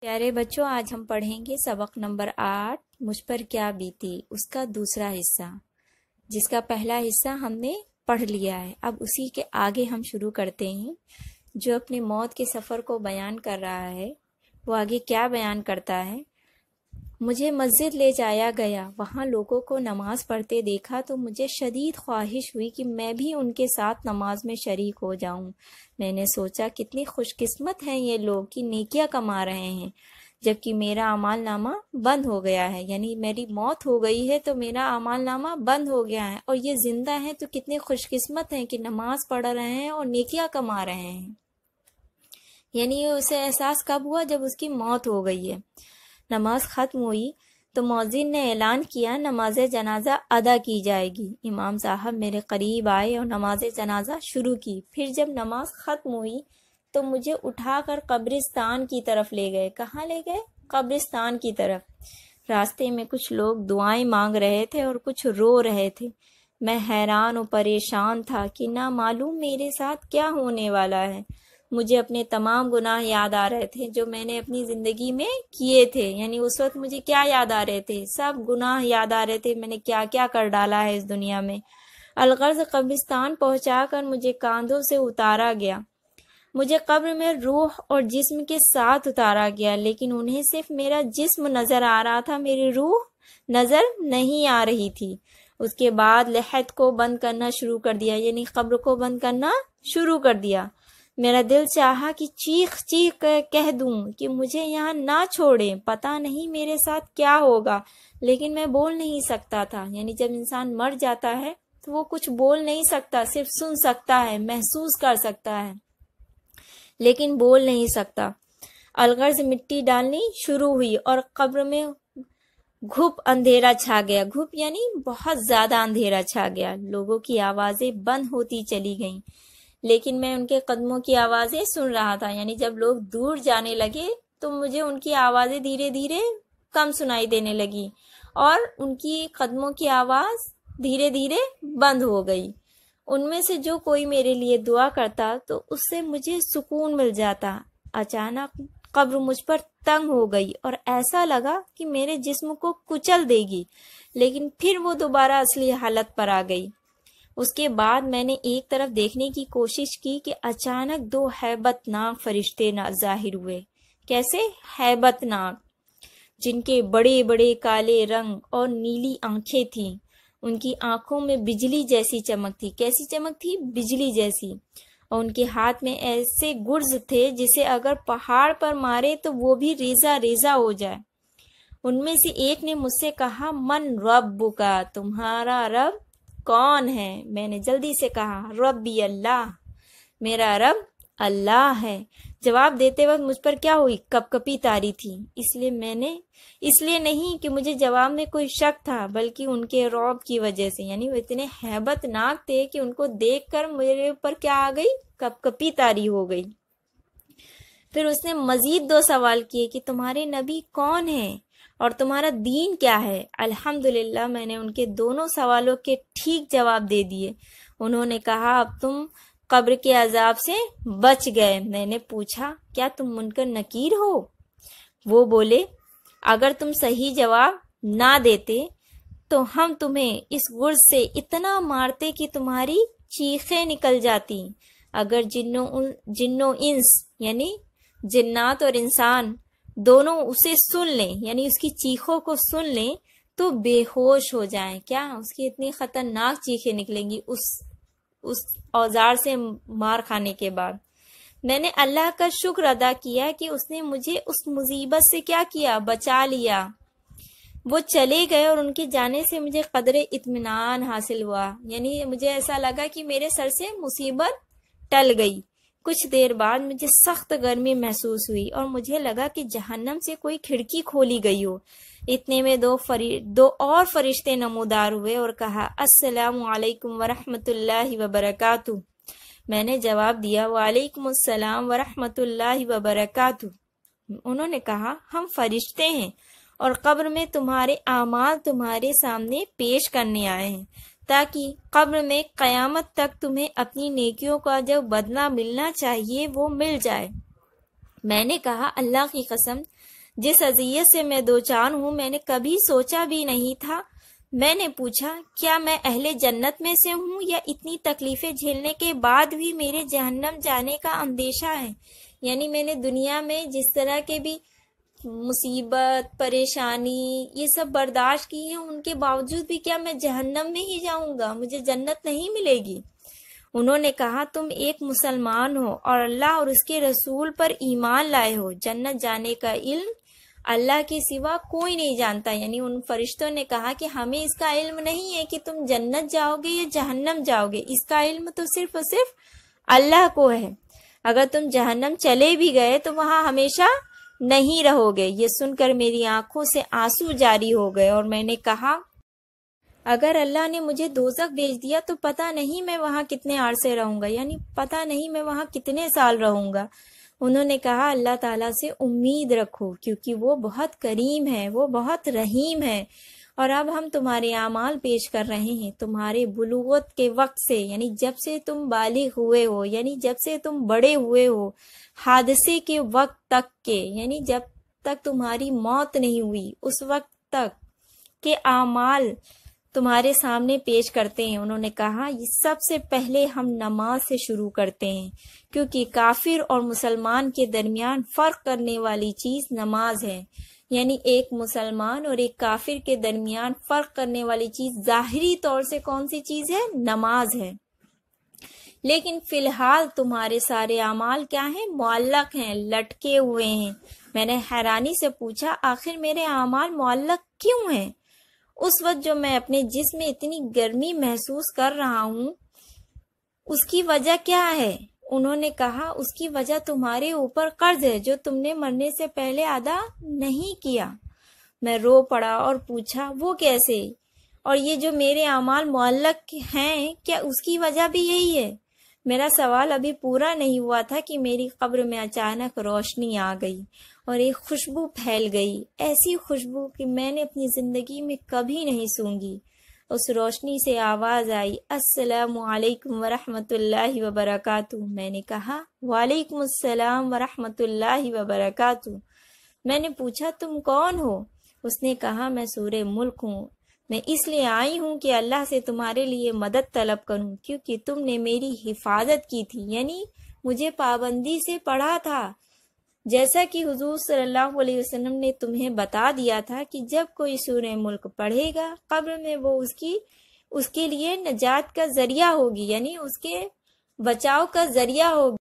प्यारे बच्चों आज हम पढ़ेंगे सबक नंबर आठ मुझ पर क्या बीती उसका दूसरा हिस्सा जिसका पहला हिस्सा हमने पढ़ लिया है अब उसी के आगे हम शुरू करते हैं जो अपने मौत के सफ़र को बयान कर रहा है वो आगे क्या बयान करता है मुझे मस्जिद ले जाया गया वहाँ लोगों को नमाज पढ़ते देखा तो मुझे शदीद ख्वाहिश हुई कि मैं भी उनके साथ नमाज में शरीक हो जाऊँ मैंने सोचा कितनी खुशकिस्मत हैं ये लोग कि नेकियां कमा रहे हैं जबकि मेरा अमाल नामा बंद हो गया है यानी मेरी मौत हो गई है तो मेरा अमाल नामा बंद हो गया है और ये जिंदा है तो कितने खुशकिस्मत हैं कि नमाज पढ़ रहे हैं और नेकियां कमा रहे हैं यानी उसे एहसास कब हुआ जब उसकी मौत हो गई है नमाज ख़त्म हुई तो मौजिन ने ऐलान किया नमाज जनाजा अदा की जाएगी इमाम साहब मेरे करीब आए और नमाज जनाजा शुरू की फिर जब नमाज ख़त्म हुई तो मुझे उठाकर कब्रिस्तान की तरफ ले गए कहाँ ले गए कब्रिस्तान की तरफ रास्ते में कुछ लोग दुआएं मांग रहे थे और कुछ रो रहे थे मैं हैरान और परेशान था कि ना मालूम मेरे साथ क्या होने वाला है मुझे अपने तमाम गुनाह याद आ रहे थे जो मैंने अपनी ज़िंदगी में किए थे यानी उस वक्त मुझे क्या याद आ रहे थे सब गुनाह याद आ रहे थे मैंने क्या क्या कर डाला है इस दुनिया में अलगर्ज कब्रिस्तान पहुंचाकर मुझे कांधों से उतारा गया मुझे कब्र में रूह और जिस्म के साथ उतारा गया लेकिन उन्हें सिर्फ मेरा जिस्म नजर आ रहा था मेरी रूह नजर नहीं आ रही थी उसके बाद लहत को बंद करना शुरू कर दिया यानी कब्र को बंद करना शुरू कर दिया मेरा दिल चाहा कि चीख चीख कह दूं कि मुझे यहाँ ना छोड़ें पता नहीं मेरे साथ क्या होगा लेकिन मैं बोल नहीं सकता था यानी जब इंसान मर जाता है तो वो कुछ बोल नहीं सकता सिर्फ सुन सकता है महसूस कर सकता है लेकिन बोल नहीं सकता अलगर्ज मिट्टी डालनी शुरू हुई और कब्र में घुप अंधेरा छा गया घुप यानी बहुत ज्यादा अंधेरा छा गया लोगों की आवाजें बंद होती चली गईं लेकिन मैं उनके कदमों की आवाज़ें सुन रहा था यानी जब लोग दूर जाने लगे तो मुझे उनकी आवाज़ें धीरे धीरे कम सुनाई देने लगी और उनकी कदमों की आवाज़ धीरे धीरे बंद हो गई उनमें से जो कोई मेरे लिए दुआ करता तो उससे मुझे सुकून मिल जाता अचानक कब्र मुझ पर तंग हो गई और ऐसा लगा कि मेरे जिस्म को कुचल देगी लेकिन फिर वो दोबारा असली हालत पर आ गई उसके बाद मैंने एक तरफ देखने की कोशिश की कि अचानक दो हैबतनाक फरिश्ते जाहिर हुए कैसे हैबतनाक जिनके बड़े बड़े काले रंग और नीली आंखें थीं उनकी आंखों में बिजली जैसी चमक थी कैसी चमक थी बिजली जैसी और उनके हाथ में ऐसे गुर्ज थे जिसे अगर पहाड़ पर मारे तो वो भी रेजा रेजा हो जाए उनमें से एक ने मुझसे कहा मन रब का तुम्हारा रब कौन है मैंने जल्दी से कहा रबी अल्लाह मेरा रब अल्लाह है जवाब देते वक्त मुझ पर क्या हुई कपकपी तारी थी इसलिए मैंने इसलिए नहीं कि मुझे जवाब में कोई शक था बल्कि उनके रौब की वजह से यानी वो इतने हैबतनाक थे कि उनको देखकर मेरे ऊपर क्या आ गई कपकपी तारी हो गई फिर उसने मजीद दो सवाल किए कि तुम्हारे नबी कौन है और तुम्हारा दीन क्या है अल्हम्दुलिल्लाह मैंने उनके दोनों सवालों के ठीक जवाब दे दिए उन्होंने कहा अब तुम कब्र के अजाब से बच गए मैंने पूछा क्या तुम मुनकर नकीर हो वो बोले अगर तुम सही जवाब ना देते तो हम तुम्हें इस गुर्ज से इतना मारते कि तुम्हारी चीखें निकल जाती अगर जिन्नो जिन्नो इंस यानी जिन्नात और इंसान दोनों उसे सुन लें यानी उसकी चीखों को सुन लें तो बेहोश हो जाए क्या उसकी इतनी खतरनाक चीखें निकलेंगी उस उस औजार से मार खाने के बाद मैंने अल्लाह का शुक्र अदा किया कि उसने मुझे उस मुसीबत से क्या किया बचा लिया वो चले गए और उनके जाने से मुझे कदर इतमान हासिल हुआ यानी मुझे ऐसा लगा कि मेरे सर से मुसीबत टल गई कुछ देर बाद मुझे सख्त गर्मी महसूस हुई और मुझे लगा कि जहन्नम से कोई खिड़की खोली गई हो इतने में दो फरी दो और फरिश्ते नमोदार हुए और कहा अस्सलाम वालेकुम वरहमतुल्लाहि वबरकातु मैंने जवाब दिया वालेकुम अस्सलाम वरहमतुल्लाहि वबरकातु उन्होंने कहा हम फरिश्ते हैं और कब्र में तुम्हारे आमाल तुम्हारे सामने पेश करने आए हैं ताकि कब्र में क़यामत तक तुम्हें अपनी नेकियों का जो बदला मिलना चाहिए वो मिल जाए मैंने कहा अल्लाह की कसम जिस अजियत से मैं दो चार हूँ मैंने कभी सोचा भी नहीं था मैंने पूछा क्या मैं अहले जन्नत में से हूँ या इतनी तकलीफें झेलने के बाद भी मेरे जहन्नम जाने का अंदेशा है यानी मैंने दुनिया में जिस तरह के भी मुसीबत परेशानी ये सब बर्दाश्त की है उनके बावजूद भी क्या मैं जहन्नम में ही जाऊंगा मुझे जन्नत नहीं मिलेगी उन्होंने कहा तुम एक मुसलमान हो और अल्लाह और उसके रसूल पर ईमान लाए हो जन्नत जाने का इल्म अल्लाह के सिवा कोई नहीं जानता यानी उन फरिश्तों ने कहा कि हमें इसका इल्म नहीं है कि तुम जन्नत जाओगे या जहन्नम जाओगे इसका इल्म तो सिर्फ और सिर्फ अल्लाह को है अगर तुम जहन्नम चले भी गए तो वहां हमेशा नहीं रहोगे ये सुनकर मेरी आंखों से आंसू जारी हो गए और मैंने कहा अगर अल्लाह ने मुझे दोजक भेज दिया तो पता नहीं मैं वहाँ कितने आरसे रहूंगा यानी पता नहीं मैं वहाँ कितने साल रहूंगा उन्होंने कहा अल्लाह ताला से उम्मीद रखो क्योंकि वो बहुत करीम है वो बहुत रहीम है और अब हम तुम्हारे अमाल पेश कर रहे हैं तुम्हारे बुलुवत के वक्त से यानी जब से तुम बालिग हुए हो यानी जब से तुम बड़े हुए हो हादसे के वक्त तक के यानी जब तक तुम्हारी मौत नहीं हुई उस वक्त तक के अमाल तुम्हारे सामने पेश करते हैं उन्होंने कहा ये सबसे पहले हम नमाज से शुरू करते हैं क्योंकि काफिर और मुसलमान के दरमियान फर्क करने वाली चीज नमाज है यानी एक मुसलमान और एक काफिर के दरमियान फर्क करने वाली चीज जाहरी तौर से कौन सी चीज है नमाज है लेकिन फिलहाल तुम्हारे सारे अमाल क्या हैं मोलक हैं लटके हुए हैं मैंने हैरानी से पूछा आखिर मेरे अमाल मुअल्लक क्यों हैं उस वक्त जो मैं अपने जिसमें इतनी गर्मी महसूस कर रहा हूँ उसकी वजह क्या है उन्होंने कहा उसकी वजह तुम्हारे ऊपर कर्ज है जो तुमने मरने से पहले अदा नहीं किया मैं रो पड़ा और पूछा वो कैसे और ये जो मेरे अमाल मुअल्लक हैं क्या उसकी वजह भी यही है मेरा सवाल अभी पूरा नहीं हुआ था कि मेरी कब्र में अचानक रोशनी आ गई और एक खुशबू फैल गई ऐसी खुशबू कि मैंने अपनी ज़िंदगी में कभी नहीं सूंगी उस रोशनी से आवाज़ आई अस्सलाम वालेकुम वरहमतुल्लाहि वबरकातु मैंने कहा वालेकुम अस्सलाम वरहमतुल्लाहि वबरकातु मैंने पूछा तुम कौन हो उसने कहा मैं सूर्य मुल्क हूँ मैं इसलिए आई हूँ कि अल्लाह से तुम्हारे लिए मदद तलब करूँ क्योंकि तुमने मेरी हिफाजत की थी यानी मुझे पाबंदी से पढ़ा था जैसा कि हुजूर सल्लल्लाहु अलैहि वसल्लम ने तुम्हें बता दिया था कि जब कोई सूर्य मुल्क पढ़ेगा कब्र में वो उसकी उसके लिए नजात का जरिया होगी यानी उसके बचाव का जरिया होगी